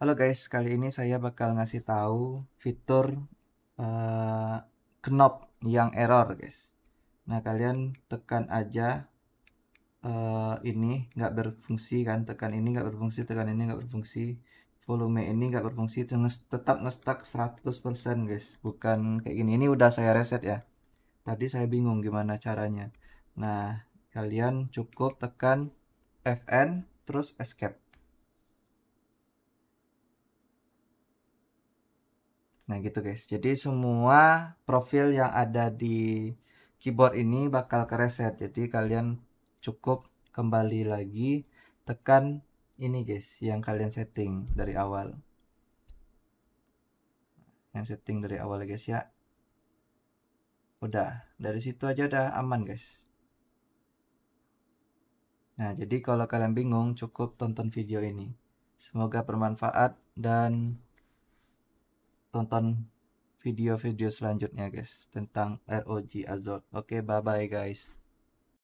Halo guys, kali ini saya bakal ngasih tahu fitur uh, knob yang error guys. Nah kalian tekan aja uh, ini nggak berfungsi kan, tekan ini nggak berfungsi, tekan ini nggak berfungsi, volume ini nggak berfungsi, tetap ngestak 100% guys. Bukan kayak gini, ini udah saya reset ya. Tadi saya bingung gimana caranya. Nah kalian cukup tekan FN terus escape Nah gitu guys. Jadi semua profil yang ada di keyboard ini bakal kereset. Jadi kalian cukup kembali lagi tekan ini guys yang kalian setting dari awal. Yang setting dari awal guys ya. Udah, dari situ aja udah aman guys. Nah, jadi kalau kalian bingung cukup tonton video ini. Semoga bermanfaat dan tonton video-video selanjutnya guys tentang ROG Azot. Oke, okay, bye-bye guys.